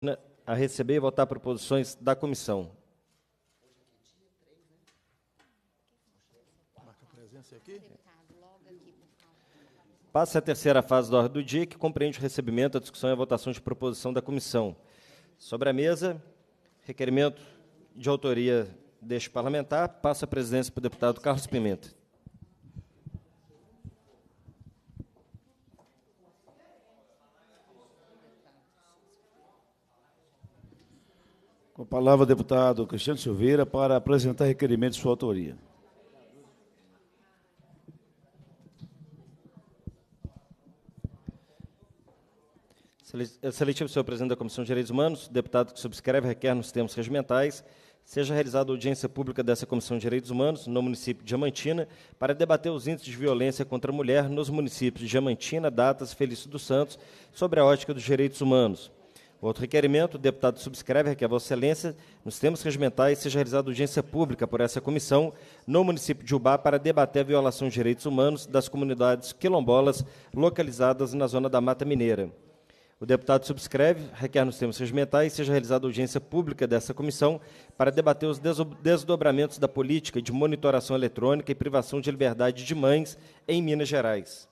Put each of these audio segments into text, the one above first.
Né, a receber e votar proposições da comissão. Passa a terceira fase da ordem do dia, que compreende o recebimento, a discussão e a votação de proposição da comissão. Sobre a mesa, requerimento de autoria deste parlamentar, passa a presidência para o deputado Carlos Pimenta. a palavra ao deputado Cristiano Silveira para apresentar requerimento de sua autoria. Seletivo, senhor presidente da Comissão de Direitos Humanos, deputado que subscreve requer nos termos regimentais seja realizada audiência pública dessa Comissão de Direitos Humanos no município de Diamantina para debater os índices de violência contra a mulher nos municípios de Diamantina, Datas Felício dos Santos sobre a ótica dos direitos humanos. Outro requerimento, o deputado subscreve, requer a Vossa Excelência, nos termos regimentais, seja realizada audiência pública por essa comissão no município de Ubá para debater a violação de direitos humanos das comunidades quilombolas localizadas na zona da Mata Mineira. O deputado subscreve, requer nos termos regimentais, seja realizada audiência pública dessa comissão para debater os desdobramentos da política de monitoração eletrônica e privação de liberdade de mães em Minas Gerais.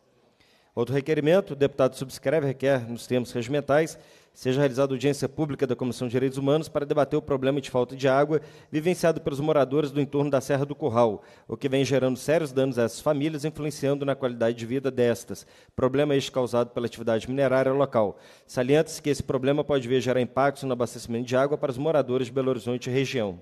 Outro requerimento, o deputado subscreve, requer, nos termos regimentais, seja realizada audiência pública da Comissão de Direitos Humanos para debater o problema de falta de água vivenciado pelos moradores do entorno da Serra do Curral, o que vem gerando sérios danos a essas famílias, influenciando na qualidade de vida destas. Problema este causado pela atividade minerária local. Salienta-se que esse problema pode vir gerar impactos no abastecimento de água para os moradores de Belo Horizonte e região.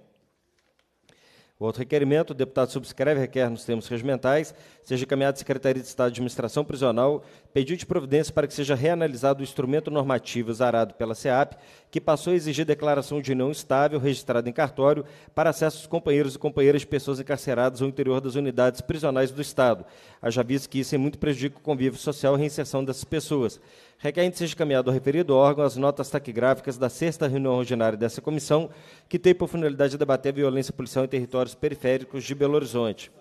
O outro requerimento, o deputado subscreve, requer nos termos regimentais, seja encaminhado à Secretaria de Estado de Administração Prisional, pedido de providência para que seja reanalisado o instrumento normativo zarado pela SEAP, que passou a exigir declaração de união estável registrada em cartório para acesso aos companheiros e companheiras de pessoas encarceradas ao interior das unidades prisionais do Estado. Haja visto que isso é muito prejudica o convívio social e a reinserção dessas pessoas requerente seja encaminhado ao referido órgão as notas taquigráficas da sexta reunião ordinária dessa comissão, que tem por finalidade debater a violência policial em territórios periféricos de Belo Horizonte.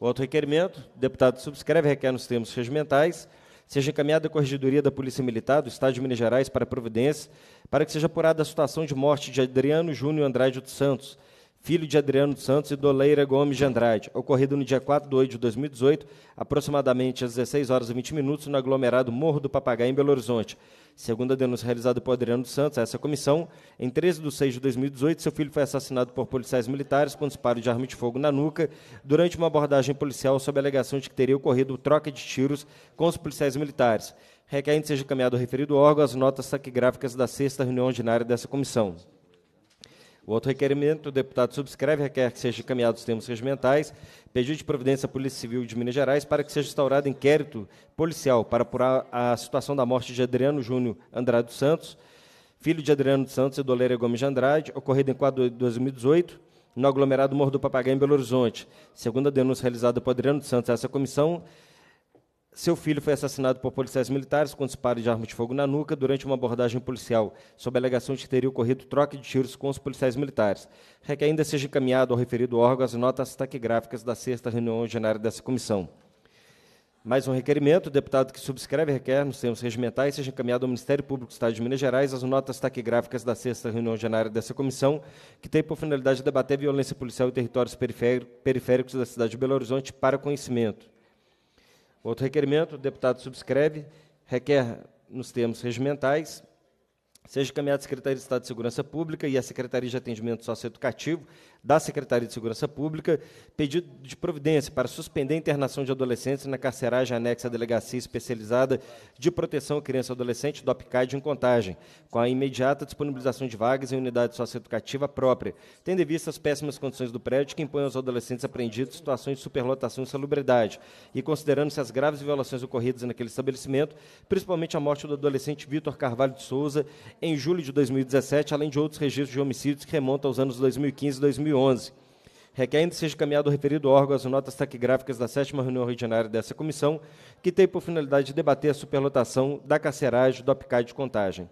O outro requerimento, o deputado subscreve, requer nos termos regimentais, seja encaminhada à Corregedoria da Polícia Militar do Estado de Minas Gerais para providência, para que seja apurada a situação de morte de Adriano Júnior Andrade dos Santos, filho de Adriano dos Santos e Doleira Gomes de Andrade, ocorrido no dia 4 de 8 de 2018, aproximadamente às 16 horas e 20 minutos, no aglomerado Morro do Papagaio, em Belo Horizonte. Segundo a denúncia realizada por Adriano dos Santos a essa comissão, em 13 de 6 de 2018, seu filho foi assassinado por policiais militares com disparo de arma de fogo na nuca durante uma abordagem policial sob a alegação de que teria ocorrido troca de tiros com os policiais militares. Requerente seja encaminhado ao referido órgão as notas taquigráficas da sexta reunião ordinária dessa comissão. O outro requerimento, o deputado subscreve, requer que seja encaminhado os termos regimentais, pedido de providência à Polícia Civil de Minas Gerais para que seja instaurado inquérito policial para apurar a situação da morte de Adriano Júnior Andrade dos Santos, filho de Adriano dos Santos e Doleira Gomes de Andrade, ocorrido em 4 de 2018, no aglomerado Morro do Papagaio, em Belo Horizonte. Segundo a denúncia realizada por Adriano dos Santos a essa comissão, seu filho foi assassinado por policiais militares com disparo de arma de fogo na nuca durante uma abordagem policial, sob a alegação de que teria ocorrido troca de tiros com os policiais militares. Requer ainda seja encaminhado ao referido órgão as notas taquigráficas da sexta reunião ordinária dessa comissão. Mais um requerimento, o deputado que subscreve requer, nos termos regimentais, seja encaminhado ao Ministério Público do Estado de Minas Gerais as notas taquigráficas da sexta reunião ordinária dessa comissão, que tem por finalidade debater violência policial em territórios periféricos da cidade de Belo Horizonte para conhecimento. Outro requerimento, o deputado subscreve, requer, nos termos regimentais, seja encaminhado à Secretaria de Estado de Segurança Pública e à Secretaria de Atendimento Socioeducativo da Secretaria de Segurança Pública, pedido de providência para suspender a internação de adolescentes na carceragem anexa à Delegacia Especializada de Proteção à Criança e Adolescente do APCAD em Contagem, com a imediata disponibilização de vagas em unidade socioeducativa própria, tendo em vista as péssimas condições do prédio que impõem aos adolescentes apreendidos situações de superlotação e salubridade, e considerando-se as graves violações ocorridas naquele estabelecimento, principalmente a morte do adolescente Vitor Carvalho de Souza em julho de 2017, além de outros registros de homicídios que remontam aos anos 2015 e 2011. 2011, requerendo seja encaminhado o referido órgão as notas taquigráficas da sétima reunião ordinária dessa comissão, que tem por finalidade debater a superlotação da carceragem do APCAI de contagem.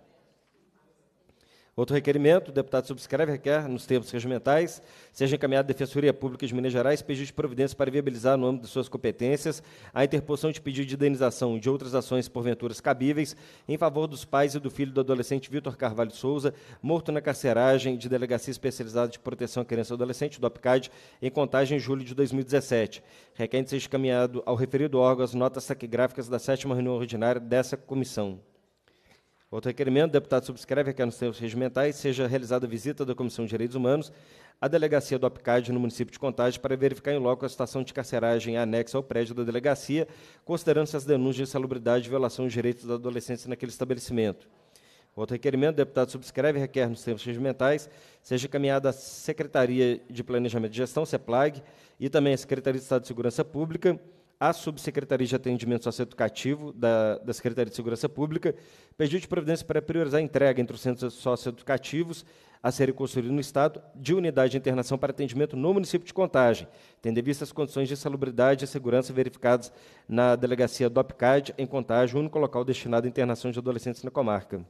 Outro requerimento, o deputado subscreve, requer, nos termos regimentais, seja encaminhada à Defensoria Pública de Minas Gerais pedido de providência para viabilizar, no âmbito de suas competências, a interposição de pedido de indenização de outras ações porventuras cabíveis em favor dos pais e do filho do adolescente Vitor Carvalho Souza, morto na carceragem de Delegacia Especializada de Proteção à Criança e Adolescente, do APCAD, em contagem em julho de 2017. Requerente seja encaminhado ao referido órgão as notas taquigráficas da sétima reunião ordinária dessa comissão. Outro requerimento, o deputado subscreve que nos termos regimentais seja realizada visita da Comissão de Direitos Humanos à delegacia do APCAD no município de Contagem para verificar em loco a situação de carceragem anexa ao prédio da delegacia, considerando-se as denúncias de insalubridade e violação dos direitos da adolescência naquele estabelecimento. Outro requerimento, o deputado subscreve requer nos termos regimentais seja encaminhada à Secretaria de Planejamento e Gestão, CEPLAG, e também à Secretaria de Estado de Segurança Pública, à Subsecretaria de Atendimento Socioeducativo da, da Secretaria de Segurança Pública pediu de providência para priorizar a entrega entre os centros socioeducativos a serem construídos no Estado de unidade de internação para atendimento no município de Contagem, tendo em vista as condições de salubridade e segurança verificadas na delegacia do APCAD, em Contagem, único local destinado à internação de adolescentes na comarca.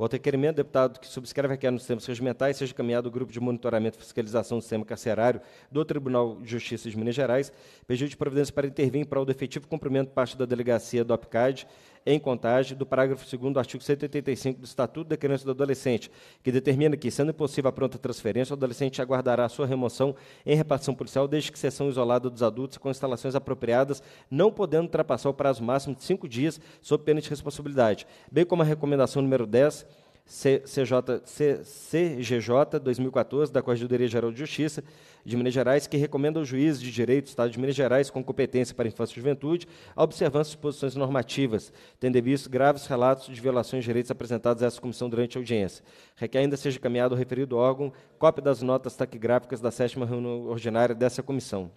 Voto requerimento, deputado que subscreve requer nos termos regimentais, seja encaminhado ao Grupo de Monitoramento e Fiscalização do Sistema Carcerário do Tribunal de Justiça de Minas Gerais, pedido de providência para intervir em prol do efetivo cumprimento parte da delegacia do APCAD em contagem do parágrafo 2 do artigo 185 do Estatuto da Criança e do Adolescente, que determina que, sendo impossível a pronta transferência, o adolescente aguardará sua remoção em repartição policial desde que sessão isolada dos adultos com instalações apropriadas, não podendo ultrapassar o prazo máximo de cinco dias sob pena de responsabilidade, bem como a recomendação número 10 CJ, C, CGJ 2014 da Corregedoria Geral de Justiça de Minas Gerais, que recomenda ao juiz de direito do Estado de Minas Gerais com competência para infância e juventude a observância de disposições normativas, tendo visto graves relatos de violações de direitos apresentados a essa comissão durante a audiência. Requer ainda seja encaminhado ao referido órgão cópia das notas taquigráficas da sétima reunião ordinária dessa comissão.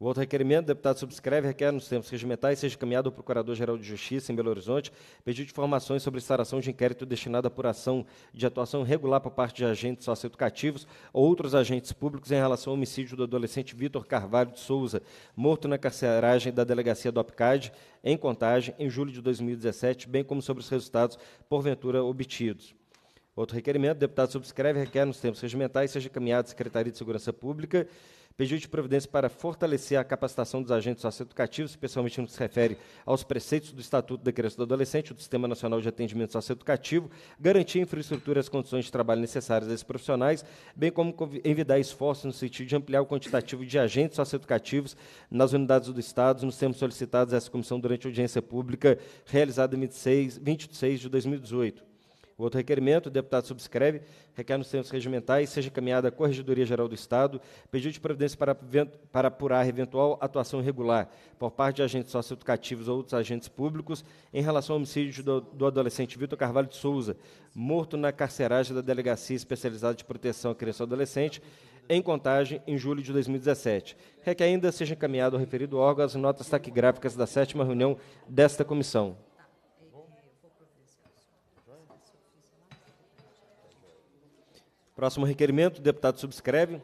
O outro requerimento, o deputado subscreve, requer nos termos regimentais seja encaminhado ao Procurador-Geral de Justiça em Belo Horizonte pedido de informações sobre instalação de inquérito destinado à apuração de atuação regular por parte de agentes socioeducativos ou outros agentes públicos em relação ao homicídio do adolescente Vitor Carvalho de Souza, morto na carceragem da delegacia do APCAD, em Contagem, em julho de 2017, bem como sobre os resultados porventura obtidos. Outro requerimento, o deputado subscreve requer nos tempos regimentais seja encaminhado à Secretaria de Segurança Pública pedido de providência para fortalecer a capacitação dos agentes socioeducativos, especialmente no que se refere aos preceitos do Estatuto da Criança e do Adolescente, do Sistema Nacional de Atendimento Socioeducativo, garantir infraestrutura e as condições de trabalho necessárias a esses profissionais, bem como envidar esforços no sentido de ampliar o quantitativo de agentes socioeducativos nas unidades do Estado, nos termos solicitados a essa comissão durante a audiência pública realizada em 26, 26 de 2018. O outro requerimento, o deputado subscreve, requer nos termos regimentais, seja encaminhada à Corregedoria Geral do Estado, pedido de providência para, para apurar eventual atuação irregular por parte de agentes socioeducativos ou outros agentes públicos em relação ao homicídio do, do adolescente Vitor Carvalho de Souza, morto na carceragem da Delegacia Especializada de Proteção à Criança e Adolescente, em contagem em julho de 2017. Requer ainda seja encaminhado ao referido órgão as notas taquigráficas da sétima reunião desta comissão. Próximo requerimento, o deputado subscreve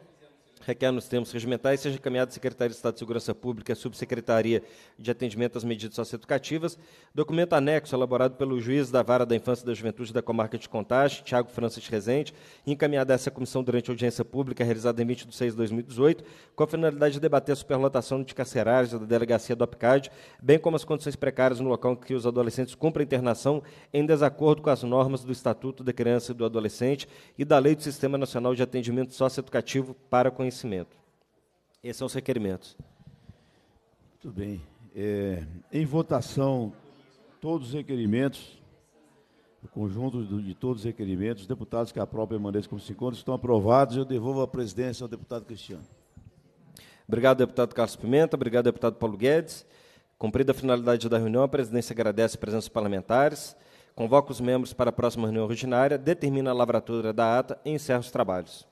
requer nos termos regimentais, seja encaminhado à Secretaria de Estado de Segurança Pública, Subsecretaria de Atendimento às Medidas Socioeducativas. Documento anexo elaborado pelo juiz da Vara da Infância e da Juventude da Comarca de Contagem, Tiago Francis Rezende, encaminhado a essa comissão durante a audiência pública realizada em 20 de 6 de 2018, com a finalidade de debater a superlotação de carcerários da delegacia do APCAD, bem como as condições precárias no local em que os adolescentes cumprem internação em desacordo com as normas do Estatuto da Criança e do Adolescente e da Lei do Sistema Nacional de Atendimento Socioeducativo para Conhecimento conhecimento. Esses são os requerimentos. Muito bem. É, em votação, todos os requerimentos, o conjunto de todos os requerimentos, os deputados que a própria permaneçam como se encontram, estão aprovados. Eu devolvo a presidência ao deputado Cristiano. Obrigado, deputado Carlos Pimenta. Obrigado, deputado Paulo Guedes. Cumprida a finalidade da reunião, a presidência agradece a presença dos parlamentares, convoca os membros para a próxima reunião ordinária, determina a lavratura da ata e encerra os trabalhos.